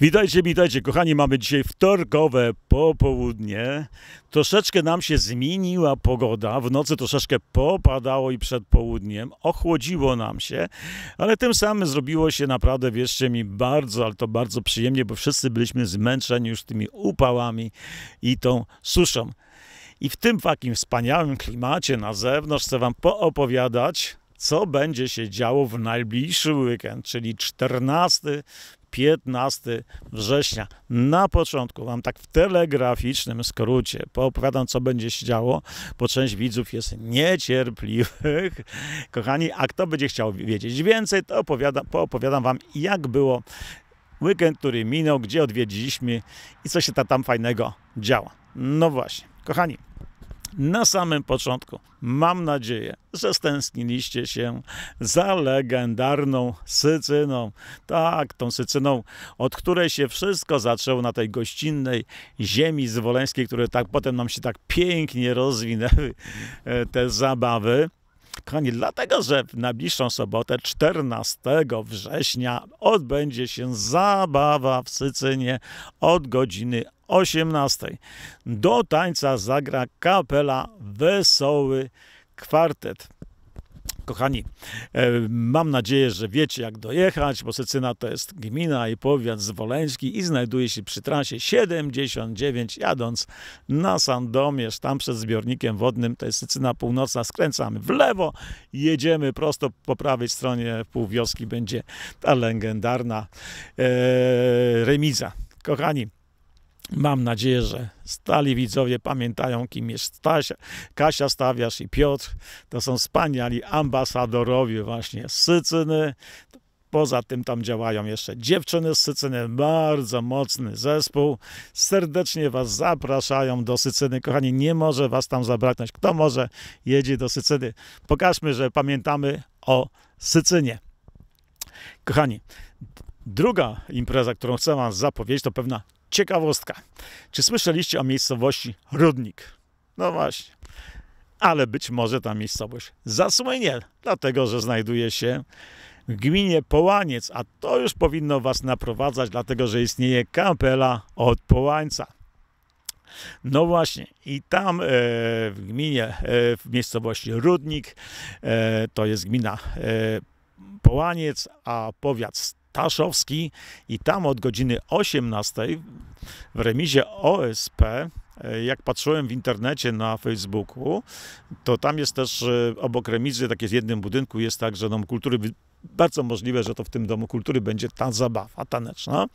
Witajcie, witajcie, kochani. Mamy dzisiaj wtorkowe popołudnie. Troszeczkę nam się zmieniła pogoda. W nocy troszeczkę popadało i przed południem ochłodziło nam się, ale tym samym zrobiło się naprawdę, wierzcie mi, bardzo, ale to bardzo przyjemnie, bo wszyscy byliśmy zmęczeni już tymi upałami i tą suszą. I w tym takim wspaniałym klimacie na zewnątrz chcę Wam poopowiadać co będzie się działo w najbliższy weekend, czyli 14 15 września. Na początku wam tak w telegraficznym skrócie poopowiadam, co będzie się działo, bo część widzów jest niecierpliwych. Kochani, a kto będzie chciał wiedzieć więcej, to opowiadam, poopowiadam wam, jak było weekend, który minął, gdzie odwiedziliśmy i co się tam fajnego działo. No właśnie, kochani, na samym początku. Mam nadzieję, że stęskniliście się za legendarną Sycyną. Tak, tą Sycyną, od której się wszystko zaczęło na tej gościnnej ziemi zwoleńskiej, które tak potem nam się tak pięknie rozwinęły e, te zabawy. Kochani, dlatego, że w najbliższą sobotę, 14 września, odbędzie się zabawa w Sycynie od godziny 18. Do tańca zagra kapela Wesoły Kwartet. Kochani, e, mam nadzieję, że wiecie jak dojechać, bo Sycyna to jest gmina i powiat zwoleński i znajduje się przy trasie 79 jadąc na Sandomierz, tam przed zbiornikiem wodnym, to jest Sycyna Północna, skręcamy w lewo, jedziemy prosto po prawej stronie półwioski będzie ta legendarna e, remiza. Kochani, Mam nadzieję, że stali widzowie pamiętają, kim jest Staś, Kasia Stawiasz i Piotr. To są wspaniali ambasadorowie właśnie z Sycyny. Poza tym tam działają jeszcze dziewczyny z Sycyny, bardzo mocny zespół. Serdecznie Was zapraszają do Sycyny. Kochani, nie może Was tam zabraknąć. Kto może, jedzie do Sycyny. Pokażmy, że pamiętamy o Sycynie. Kochani, druga impreza, którą chcę Wam zapowiedzieć, to pewna Ciekawostka. Czy słyszeliście o miejscowości Rudnik? No właśnie. Ale być może ta miejscowość zasłynie, dlatego że znajduje się w gminie Połaniec, a to już powinno Was naprowadzać, dlatego że istnieje kapela od Połańca. No właśnie, i tam e, w gminie, e, w miejscowości Rudnik, e, to jest gmina e, Połaniec, a powiat Taszowski i tam od godziny 18 w remizie OSP e, jak patrzyłem w internecie na Facebooku, to tam jest też e, obok remizy, tak jest w jednym budynku, jest także dom kultury. Bardzo możliwe, że to w tym domu kultury będzie ta zabawa taneczna,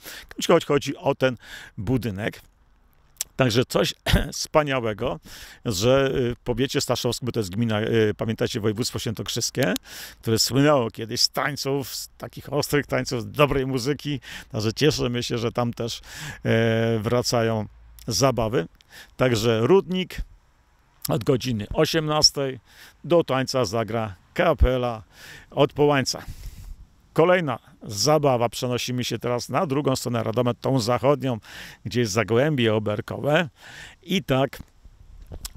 choć chodzi o ten budynek. Także coś wspaniałego, że w y, powiecie staszowskim, bo to jest gmina, y, pamiętacie, województwo świętokrzyskie, które słynęło kiedyś z tańców, z takich ostrych tańców, z dobrej muzyki, także cieszymy się, że tam też e, wracają zabawy. Także Rudnik od godziny 18 do tańca zagra kapela od Połańca. Kolejna zabawa. Przenosimy się teraz na drugą stronę Radomet, tą zachodnią, gdzie jest Zagłębie Oberkowe. I tak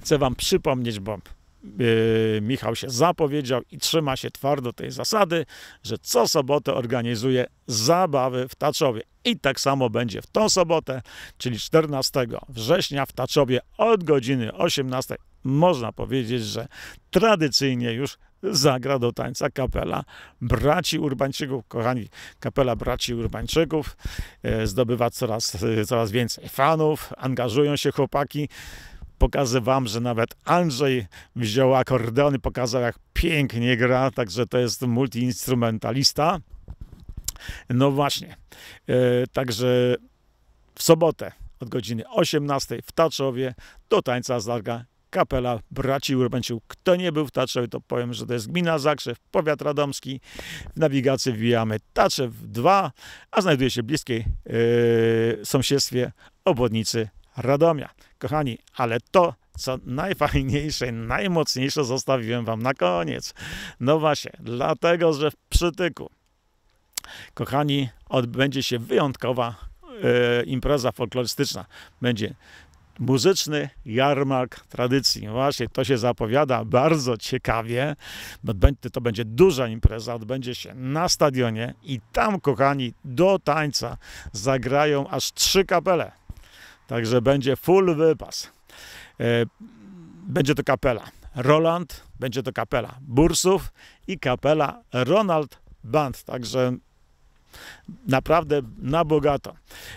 chcę wam przypomnieć, bo yy, Michał się zapowiedział i trzyma się twardo tej zasady, że co sobotę organizuje zabawy w Taczowie. I tak samo będzie w tą sobotę, czyli 14 września w Taczowie od godziny 18. Można powiedzieć, że tradycyjnie już zagra do tańca kapela braci Urbańczyków. Kochani, kapela braci Urbańczyków e, zdobywa coraz, e, coraz więcej fanów, angażują się chłopaki. Pokażę wam, że nawet Andrzej wziął akordeon i pokazał, jak pięknie gra, także to jest multiinstrumentalista. No właśnie, e, także w sobotę od godziny 18 w Taczowie do tańca zagra kapela braci Urbęciu. Kto nie był w Tatrzewie, to powiem, że to jest gmina Zakrzew, powiat radomski. W nawigacji wbijamy Tatrzew 2, a znajduje się w bliskiej yy, sąsiedztwie obwodnicy Radomia. Kochani, ale to co najfajniejsze, najmocniejsze zostawiłem wam na koniec. No właśnie, dlatego, że w przytyku, kochani, odbędzie się wyjątkowa yy, impreza folklorystyczna. Będzie muzyczny jarmark tradycji. No właśnie to się zapowiada bardzo ciekawie. To będzie duża impreza, odbędzie się na stadionie i tam, kochani, do tańca zagrają aż trzy kapele. Także będzie full wypas. E, będzie to kapela Roland, będzie to kapela Bursów i kapela Ronald Band. Także naprawdę na bogato.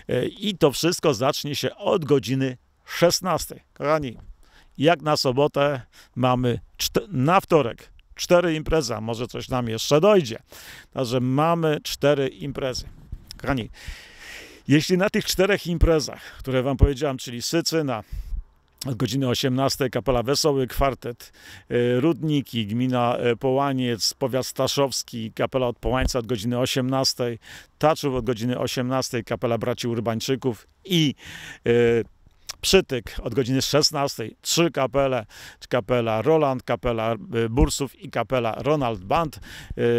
E, I to wszystko zacznie się od godziny 16. Kochani, jak na sobotę mamy na wtorek cztery imprezy, a może coś nam jeszcze dojdzie. Także mamy cztery imprezy. Kochani, jeśli na tych czterech imprezach, które wam powiedziałam, czyli Sycyna, od godziny 18 kapela Wesoły Kwartet, y, Rudniki, gmina y, Połaniec, powiat Staszowski, kapela od Połańca od godziny 18, Taczów od godziny 18, kapela Braci Urbańczyków i y, Przytyk od godziny 16, trzy kapele, kapela Roland, kapela e, Bursów i kapela Ronald Band e,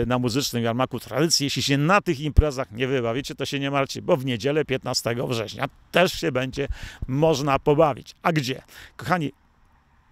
na muzycznym jarmaku tradycji. Jeśli się na tych imprezach nie wybawicie, to się nie marcie, bo w niedzielę 15 września też się będzie można pobawić. A gdzie? Kochani,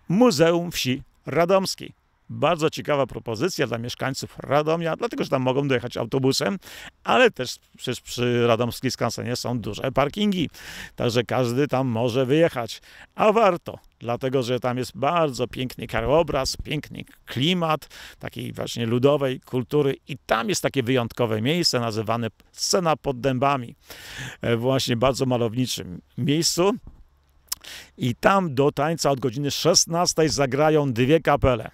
Muzeum Wsi Radomskiej. Bardzo ciekawa propozycja dla mieszkańców Radomia, dlatego że tam mogą dojechać autobusem, ale też przecież przy radomskiej skansenie są duże parkingi, także każdy tam może wyjechać, a warto dlatego że tam jest bardzo piękny krajobraz, piękny klimat takiej właśnie ludowej kultury i tam jest takie wyjątkowe miejsce nazywane Scena pod dębami, e, właśnie bardzo malowniczym miejscu, i tam do tańca od godziny 16 zagrają dwie kapele.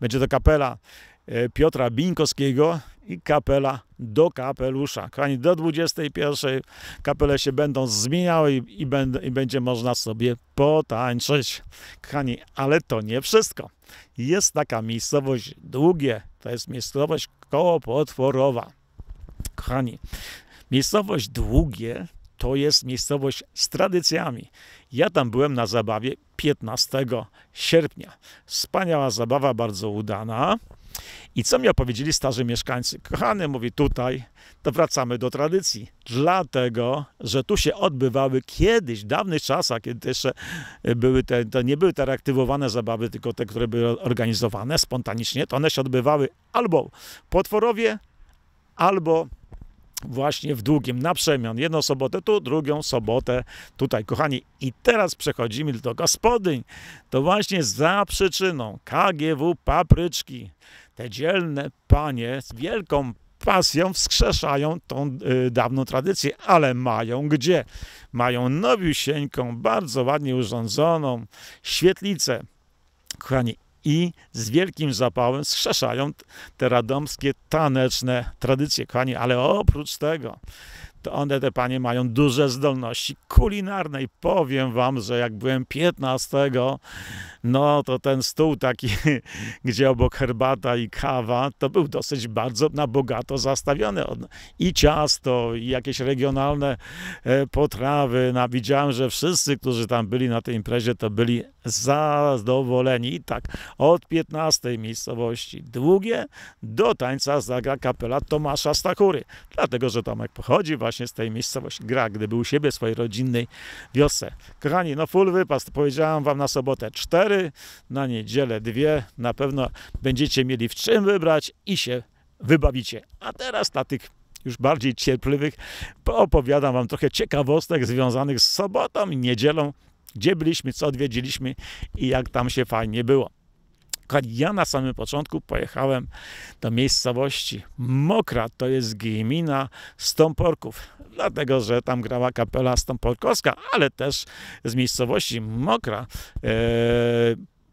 Będzie to kapela e, Piotra Binkowskiego i kapela do kapelusza. Kochani, do 21 kapele się będą zmieniały i, i, i będzie można sobie potańczyć. Kochani, ale to nie wszystko. Jest taka miejscowość Długie, to jest miejscowość koło potworowa. Kochani, miejscowość Długie to jest miejscowość z tradycjami. Ja tam byłem na zabawie 15 sierpnia. Wspaniała zabawa, bardzo udana. I co mi opowiedzieli starzy mieszkańcy? Kochany, mówi tutaj, to wracamy do tradycji. Dlatego, że tu się odbywały kiedyś, w dawnych czasach, kiedy jeszcze były te, to nie były te reaktywowane zabawy, tylko te, które były organizowane spontanicznie, to one się odbywały albo potworowie, albo właśnie w długim, na przemian. Jedną sobotę tu, drugą sobotę tutaj. Kochani, i teraz przechodzimy do gospodyń. To właśnie za przyczyną KGW Papryczki. Te dzielne panie z wielką pasją wskrzeszają tą y, dawną tradycję, ale mają gdzie? Mają nowiusieńką, bardzo ładnie urządzoną świetlicę. Kochani, i z wielkim zapałem skrzeszają te radomskie taneczne tradycje, kochani, ale oprócz tego to one, te panie, mają duże zdolności kulinarne i powiem wam, że jak byłem 15 no to ten stół taki, gdzie obok herbata i kawa, to był dosyć bardzo na bogato zastawiony. I ciasto, i jakieś regionalne e, potrawy. No, widziałem, że wszyscy, którzy tam byli na tej imprezie, to byli zadowoleni. I tak, od 15 miejscowości długie do tańca zagra kapela Tomasza Stachury. Dlatego, że Tomek pochodzi właśnie z tej miejscowości. Gra, gdy był u siebie, swojej rodzinnej wiosce. Kochani, no full wypas, powiedziałem wam na sobotę. Cztery cztery, na niedzielę dwie. Na pewno będziecie mieli w czym wybrać i się wybawicie. A teraz dla tych już bardziej cierpliwych opowiadam Wam trochę ciekawostek związanych z sobotą i niedzielą, gdzie byliśmy, co odwiedziliśmy i jak tam się fajnie było ja na samym początku pojechałem do miejscowości Mokra, to jest gmina Stąporków, dlatego, że tam grała kapela Stąporkowska, ale też z miejscowości Mokra e,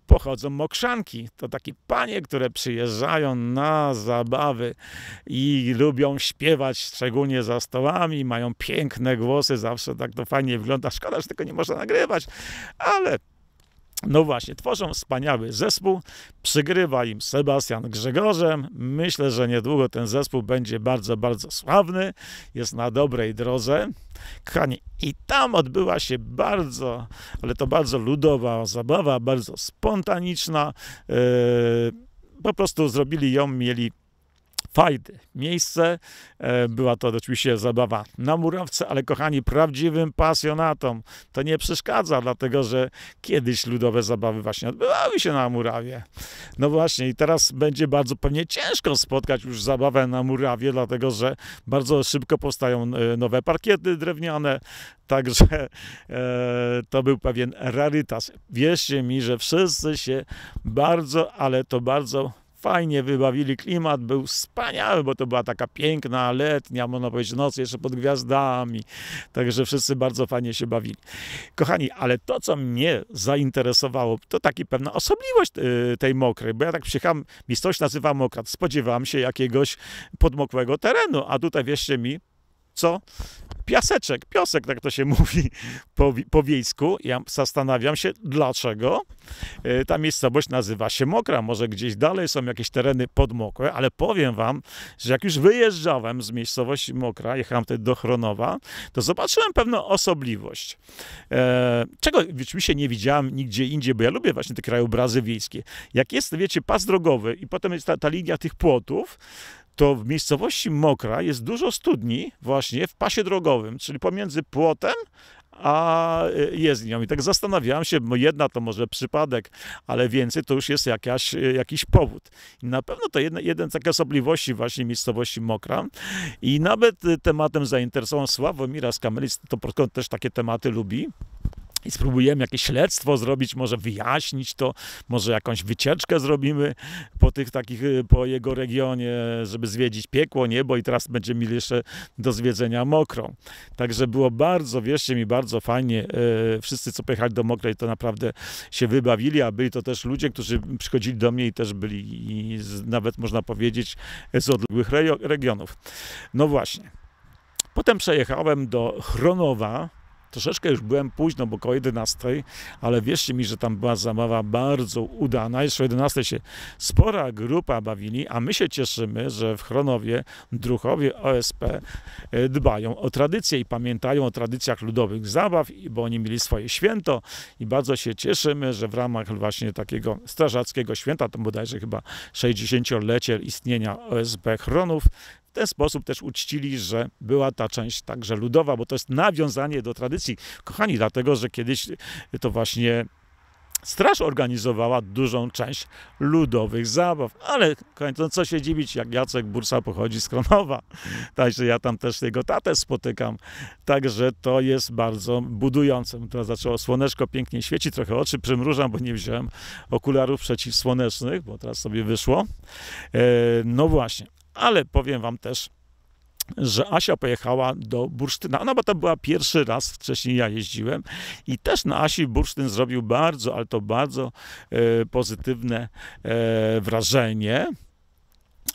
pochodzą mokrzanki. To takie panie, które przyjeżdżają na zabawy i lubią śpiewać, szczególnie za stołami, mają piękne głosy, zawsze tak to fajnie wygląda. Szkoda, że tego nie można nagrywać, ale no właśnie, tworzą wspaniały zespół, przygrywa im Sebastian Grzegorzem. Myślę, że niedługo ten zespół będzie bardzo, bardzo sławny, jest na dobrej drodze. Kochani, i tam odbyła się bardzo, ale to bardzo ludowa zabawa, bardzo spontaniczna. Yy, po prostu zrobili ją, mieli fajne miejsce. E, była to oczywiście zabawa na murawce, ale kochani, prawdziwym pasjonatom to nie przeszkadza, dlatego że kiedyś ludowe zabawy właśnie odbywały się na murawie. No właśnie i teraz będzie bardzo pewnie ciężko spotkać już zabawę na murawie, dlatego że bardzo szybko powstają e, nowe parkiety drewniane, Także e, to był pewien rarytas. Wierzcie mi, że wszyscy się bardzo, ale to bardzo fajnie wybawili klimat, był wspaniały, bo to była taka piękna, letnia, można powiedzieć, noc jeszcze pod gwiazdami, także wszyscy bardzo fajnie się bawili. Kochani, ale to, co mnie zainteresowało, to taki pewna osobliwość y, tej mokrej, bo ja tak przyjechałem, miejscowość nazywa Mokrat, spodziewałem się jakiegoś podmokłego terenu, a tutaj, wierzcie mi, co? Piaseczek, piosek, tak to się mówi po, po wiejsku. Ja zastanawiam się, dlaczego e, ta miejscowość nazywa się Mokra. Może gdzieś dalej są jakieś tereny podmokłe, ale powiem wam, że jak już wyjeżdżałem z miejscowości Mokra, jechałem tutaj do Chronowa, to zobaczyłem pewną osobliwość, e, czego oczywiście nie widziałem nigdzie indziej, bo ja lubię właśnie te krajobrazy wiejskie. Jak jest, wiecie, pas drogowy i potem jest ta, ta linia tych płotów, to w miejscowości Mokra jest dużo studni właśnie w pasie drogowym, czyli pomiędzy płotem a e, jezdnią. I tak zastanawiałem się, bo jedna to może przypadek, ale więcej to już jest jakaś, e, jakiś powód. I na pewno to jedna, jeden z takich osobliwości właśnie miejscowości Mokra. I nawet e, tematem zainteresował Sławomira Skamelic, to też takie tematy lubi i spróbujemy jakieś śledztwo zrobić, może wyjaśnić to, może jakąś wycieczkę zrobimy po tych takich, y, po jego regionie, żeby zwiedzić piekło, niebo i teraz będziemy mieli jeszcze do zwiedzenia Mokrą. Także było bardzo, wierzcie mi, bardzo fajnie. Y, wszyscy, co pojechali do Mokrej, to naprawdę się wybawili, a byli to też ludzie, którzy przychodzili do mnie i też byli z, nawet, można powiedzieć, z odległych regionów. No właśnie. Potem przejechałem do Chronowa, Troszeczkę już byłem późno, bo koło 11, ale wierzcie mi, że tam była zabawa bardzo udana. Jeszcze o 11 się spora grupa bawili, a my się cieszymy, że w Chronowie druchowie OSP e, dbają o tradycje i pamiętają o tradycjach ludowych zabaw, bo oni mieli swoje święto i bardzo się cieszymy, że w ramach właśnie takiego strażackiego święta, to bodajże chyba 60-lecie istnienia OSP Chronów, w ten sposób też uczcili, że była ta część także ludowa, bo to jest nawiązanie do tradycji. Kochani, dlatego, że kiedyś to właśnie Straż organizowała dużą część ludowych zabaw, ale no co się dziwić, jak Jacek Bursa pochodzi z Kronowa, także ja tam też jego tatę spotykam, także to jest bardzo budujące. Teraz zaczęło słoneczko pięknie świeci, trochę oczy przymrużam, bo nie wziąłem okularów przeciwsłonecznych, bo teraz sobie wyszło. E, no właśnie, ale powiem wam też, że tak. Asia pojechała do Bursztyna. No, bo to była pierwszy raz, wcześniej ja jeździłem i też na Asi Bursztyn zrobił bardzo, ale to bardzo e, pozytywne e, wrażenie.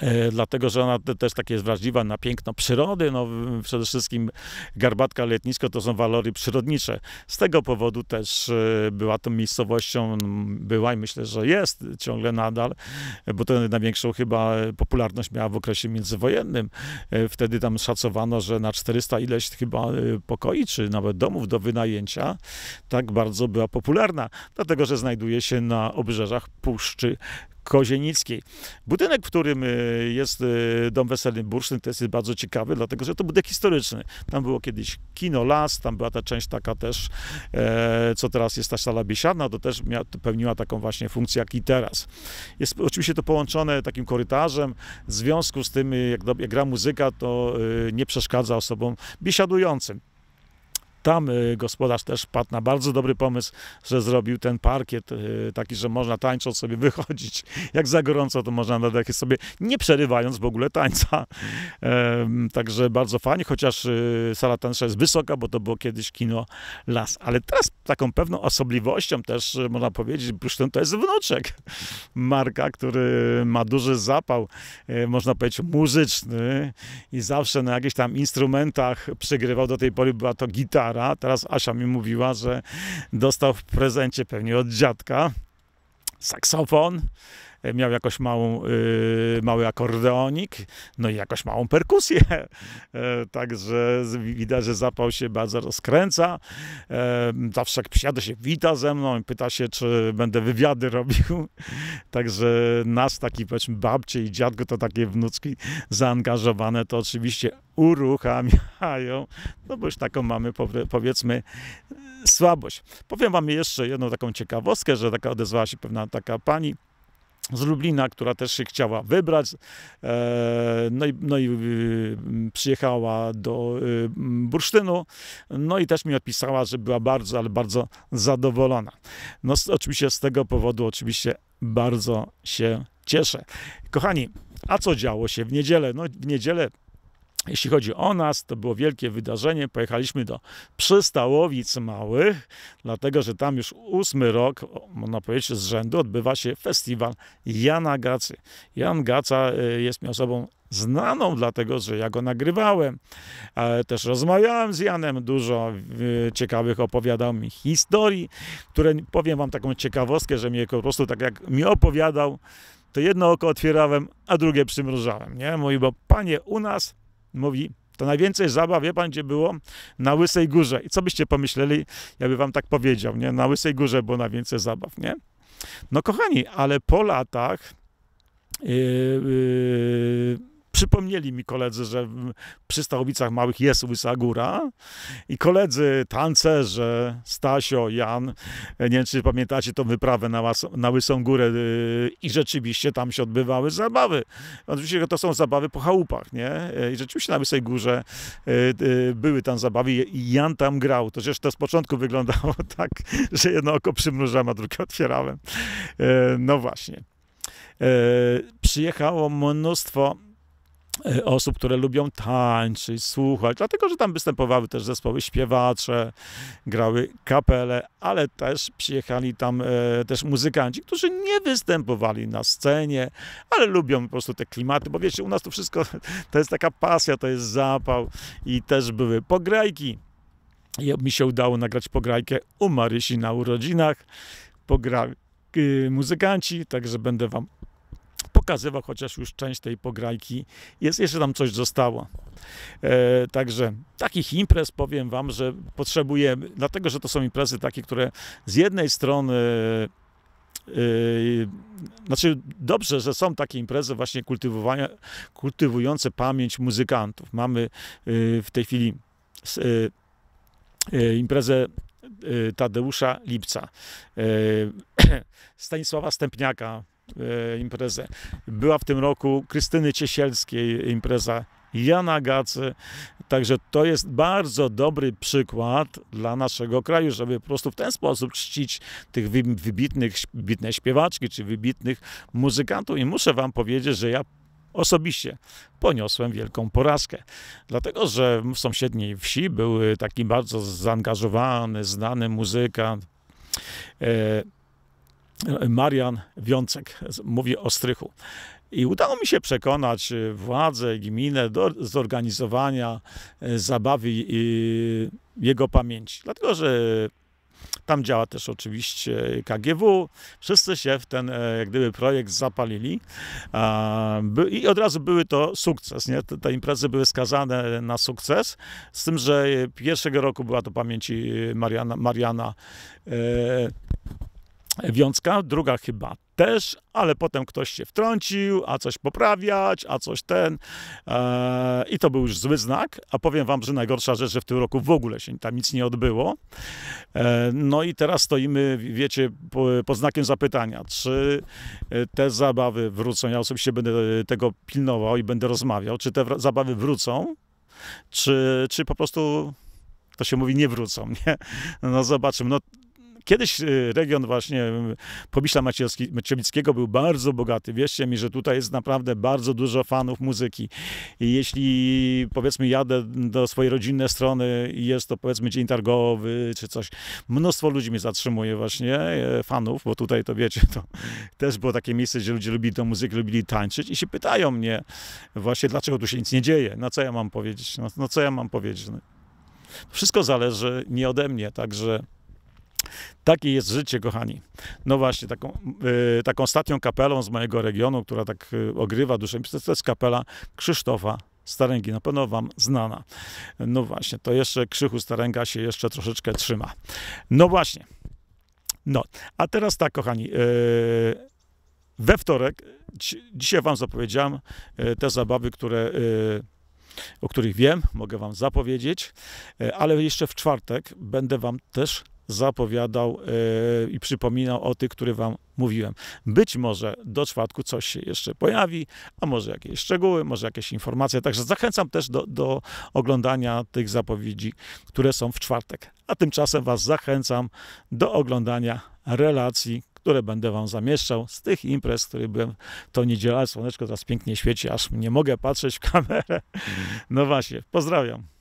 E, dlatego że ona też tak jest wrażliwa na piękno przyrody. No, przede wszystkim Garbatka Letnisko to są walory przyrodnicze. Z tego powodu też e, była tą miejscowością, była i myślę, że jest ciągle nadal, bo to największą chyba popularność miała w okresie międzywojennym. E, wtedy tam szacowano, że na 400 ileś chyba pokoi, czy nawet domów do wynajęcia, tak bardzo była popularna, dlatego że znajduje się na obrzeżach Puszczy Kozienickiej. Budynek, w którym e, jest e, Dom Weselny Bursztyn, to jest bardzo ciekawy, dlatego że to budynek historyczny. Tam było kiedyś kino, las, tam była ta część taka też, e, co teraz jest ta sala biesiadna, to też miała, pełniła taką właśnie funkcję, jak i teraz. Jest oczywiście to połączone takim korytarzem, w związku z tym, jak, jak gra muzyka, to nie przeszkadza osobom biesiadującym tam y, gospodarz też padł na bardzo dobry pomysł, że zrobił ten parkiet y, taki, że można tańcząc sobie wychodzić. Jak za gorąco, to można na dechy sobie, nie przerywając w ogóle tańca. Także bardzo fajnie, chociaż y, sala taneczna jest wysoka, bo to było kiedyś kino las. Ale teraz taką pewną osobliwością też można powiedzieć, Brusztyn to jest wnuczek Marka, który ma duży zapał, można powiedzieć, muzyczny i zawsze na jakichś tam instrumentach przygrywał. Do tej pory była to gitara Teraz Asia mi mówiła, że dostał w prezencie pewnie od dziadka saksofon miał jakoś małą, y, mały akordeonik, no i jakoś małą perkusję. E, także widać, że zapał się bardzo rozkręca. E, zawsze jak przyjadę się, wita ze mną i pyta się, czy będę wywiady robił. Także nas, taki powiedzmy babcie i dziadko, to takie wnuczki zaangażowane, to oczywiście uruchamiają, no bo już taką mamy powiedzmy e, słabość. Powiem wam jeszcze jedną taką ciekawostkę, że taka odezwała się pewna taka pani, z Lublina, która też się chciała wybrać. E, no i, no i mm, przyjechała do mm, Bursztynu. No i też mi odpisała, że była bardzo, ale bardzo zadowolona. No oczywiście z tego powodu oczywiście bardzo się cieszę. Kochani, a co działo się w niedzielę? No w niedzielę jeśli chodzi o nas, to było wielkie wydarzenie. Pojechaliśmy do Przystałowic Małych, dlatego że tam już ósmy rok, można powiedzieć, z rzędu odbywa się festiwal Jana Gacy. Jan Gaca e, jest mi osobą znaną, dlatego że ja go nagrywałem. Ale też rozmawiałem z Janem dużo e, ciekawych opowiadał mi historii, które powiem wam taką ciekawostkę, że mnie po prostu tak jak mi opowiadał, to jedno oko otwierałem, a drugie przymrużałem. Nie? Mówi, bo panie, u nas mówi, to najwięcej zabaw, wie pan, gdzie było? Na Łysej Górze. I co byście pomyśleli, jakby wam tak powiedział, nie? Na Łysej Górze było najwięcej zabaw, nie? No kochani, ale po latach yy, yy, Przypomnieli mi koledzy, że przy Stachowicach Małych jest Łysa Góra i koledzy tancerze Stasio, Jan, nie wiem czy pamiętacie tą wyprawę na, Łas na Łysą Górę y, i rzeczywiście tam się odbywały zabawy. Oczywiście to są zabawy po chałupach, nie? Y, I rzeczywiście na Łysej Górze y, były tam zabawy i Jan tam grał. To zresztą z początku wyglądało tak, że jedno oko przymrużałem, a drugie otwierałem. No właśnie. Przyjechało mnóstwo E, osób, które lubią tańczyć, słuchać, dlatego, że tam występowały też zespoły śpiewacze, grały kapele, ale też przyjechali tam e, też muzykanci, którzy nie występowali na scenie, ale lubią po prostu te klimaty, bo wiecie, u nas to wszystko to jest taka pasja, to jest zapał i też były pograjki. I mi się udało nagrać pograjkę u Marysi na urodzinach. Pograli y, muzykanci, także będę wam pokazywał chociaż już część tej pograjki. Jest jeszcze tam coś zostało. E, także takich imprez powiem Wam, że potrzebujemy, dlatego że to są imprezy takie, które z jednej strony e, e, znaczy dobrze, że są takie imprezy właśnie kultywowania, kultywujące pamięć muzykantów. Mamy e, w tej chwili imprezę Tadeusza Lipca, Stanisława Stępniaka, E, imprezę. Była w tym roku Krystyny Ciesielskiej impreza Jana Gacy. Także to jest bardzo dobry przykład dla naszego kraju, żeby po prostu w ten sposób czcić tych wybitnych, wybitne śpiewaczki czy wybitnych muzykantów. I muszę wam powiedzieć, że ja osobiście poniosłem wielką porażkę. Dlatego, że w sąsiedniej wsi był taki bardzo zaangażowany, znany muzykant. E, Marian Wiącek mówi o strychu. I udało mi się przekonać y, władze, gminę do zorganizowania y, zabawy y, jego pamięci. Dlatego, że tam działa też oczywiście KGW. Wszyscy się w ten e, jak gdyby, projekt zapalili i od razu były to sukces. Nie? Te, te imprezy były skazane na sukces, z tym, że pierwszego roku była to pamięci Mariana, Mariana e, Wiązka, druga chyba też, ale potem ktoś się wtrącił, a coś poprawiać, a coś ten. Eee, I to był już zły znak, a powiem wam, że najgorsza rzecz, że w tym roku w ogóle się tam nic nie odbyło. Eee, no i teraz stoimy, wiecie, pod znakiem zapytania, czy e, te zabawy wrócą. Ja osobiście będę e, tego pilnował i będę rozmawiał, czy te zabawy wrócą, czy, czy po prostu to się mówi, nie wrócą, nie? No zobaczymy. No, Kiedyś y, region właśnie y, Pobiśla Maciejowickiego był bardzo bogaty. Wierzcie mi, że tutaj jest naprawdę bardzo dużo fanów muzyki. I jeśli powiedzmy jadę do swojej rodzinnej strony i jest to powiedzmy dzień targowy czy coś, mnóstwo ludzi mnie zatrzymuje właśnie, e, fanów, bo tutaj to wiecie, to też było takie miejsce, gdzie ludzie lubili tą muzykę, lubili tańczyć i się pytają mnie właśnie, dlaczego tu się nic nie dzieje, no co ja mam powiedzieć, no, no co ja mam powiedzieć. No. Wszystko zależy nie ode mnie, także takie jest życie, kochani. No właśnie, taką, y, statią taką kapelą z mojego regionu, która tak yy, ogrywa duszę, to jest kapela Krzysztofa Staręgi, na pewno wam znana. No właśnie, to jeszcze Krzychu Staręga się jeszcze troszeczkę trzyma. No właśnie. No, a teraz tak, kochani, y, we wtorek, dzisiaj wam zapowiedziałem y, te zabawy, które o których wiem, mogę Wam zapowiedzieć, ale jeszcze w czwartek będę Wam też zapowiadał e, i przypominał o tych, które wam mówiłem. Być może do czwartku coś się jeszcze pojawi, a może jakieś szczegóły, może jakieś informacje. Także zachęcam też do, do oglądania tych zapowiedzi, które są w czwartek. A tymczasem was zachęcam do oglądania relacji, które będę Wam zamieszczał z tych imprez, które byłem to niedziela. Słoneczko teraz pięknie świeci, aż nie mogę patrzeć w kamerę. Mhm. No właśnie, pozdrawiam.